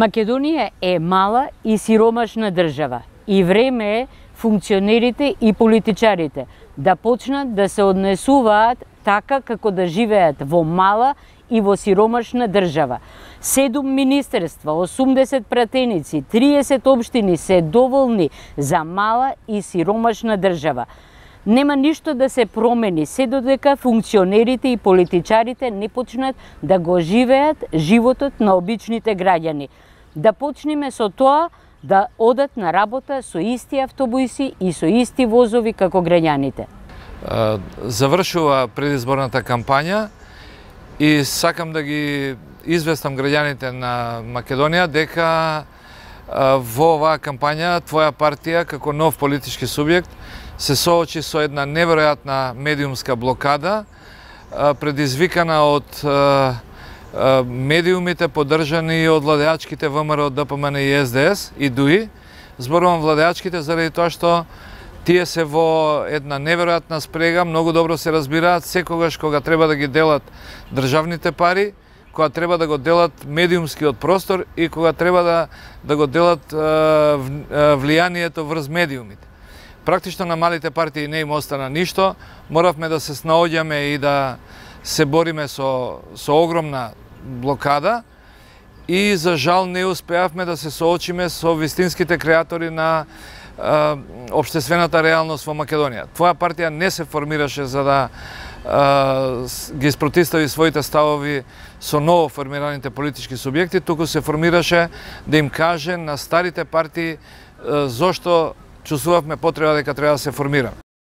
Македонија е мала и сиромашна држава и време е функционерите и политичарите да почнат да се однесуваат така како да живеат во мала и во сиромашна држава. Седум министерства, 80 пратеници, 30 обштини се доволни за мала и сиромашна држава. Нема ништо да се промени, се додека функционерите и политичарите не почнат да го живеат животот на обичните граѓани. Да почнеме со тоа да одат на работа со исти автобуси и со исти возови како граѓаните. Завршува предизборната кампања и сакам да ги известам граѓаните на Македонија дека во оваа кампања твоја партија како нов политички субјект се соочи со една неверојатна медиумска блокада предизвикана од медиумите поддржани од владеачките ВМРО, ДПМН и СДС и ДУИ. Зборувам владеачките заради тоа што тие се во една неверојатна спрега, многу добро се разбираат секогаш кога треба да ги делат државните пари, кога треба да го делат медиумскиот простор и кога треба да, да го делат е, влијанието врз медиумите. Практично на малите партии не им остана ништо, моравме да се снаоѓаме и да се бориме со, со огромна блокада и за жал не успеавме да се соочиме со вистинските креатори на обштествената реалност во Македонија. Твоја партија не се формираше за да ги спротистави своите ставови со ново формираните политички субјекти, туку се формираше да им каже на старите партии зошто чувствувавме потреба дека треба да се формираме.